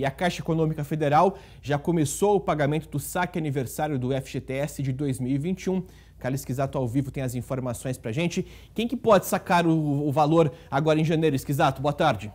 E a Caixa Econômica Federal já começou o pagamento do saque aniversário do FGTS de 2021. Carlos Esquisato ao vivo tem as informações para gente. Quem que pode sacar o, o valor agora em janeiro? Esquisato, boa tarde.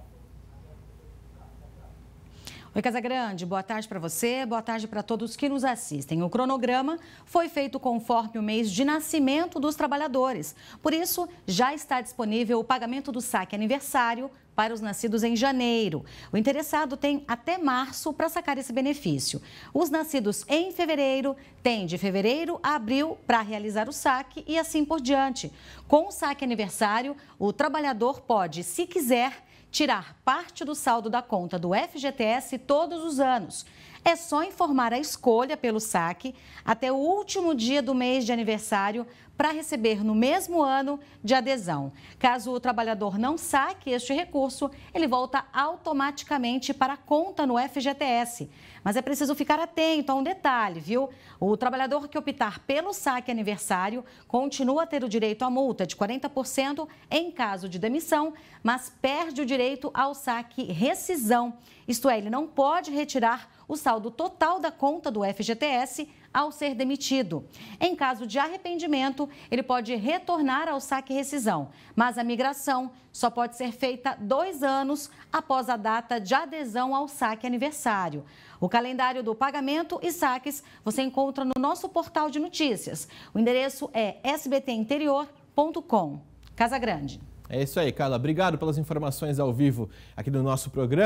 Oi, Casagrande, boa tarde para você, boa tarde para todos que nos assistem. O cronograma foi feito conforme o mês de nascimento dos trabalhadores. Por isso, já está disponível o pagamento do saque aniversário para os nascidos em janeiro. O interessado tem até março para sacar esse benefício. Os nascidos em fevereiro têm de fevereiro a abril para realizar o saque e assim por diante. Com o saque aniversário, o trabalhador pode, se quiser, tirar parte do saldo da conta do FGTS todos os anos. É só informar a escolha pelo saque até o último dia do mês de aniversário para receber no mesmo ano de adesão. Caso o trabalhador não saque este recurso, ele volta automaticamente para a conta no FGTS. Mas é preciso ficar atento a um detalhe, viu? O trabalhador que optar pelo saque aniversário continua a ter o direito à multa de 40% em caso de demissão, mas perde o direito ao saque rescisão. Isto é, ele não pode retirar o saldo total da conta do FGTS ao ser demitido. Em caso de arrependimento, ele pode retornar ao saque rescisão, mas a migração só pode ser feita dois anos após a data de adesão ao saque aniversário. O calendário do pagamento e saques você encontra no nosso portal de notícias. O endereço é sbtinterior.com. Casa Grande. É isso aí, Carla. Obrigado pelas informações ao vivo aqui do nosso programa.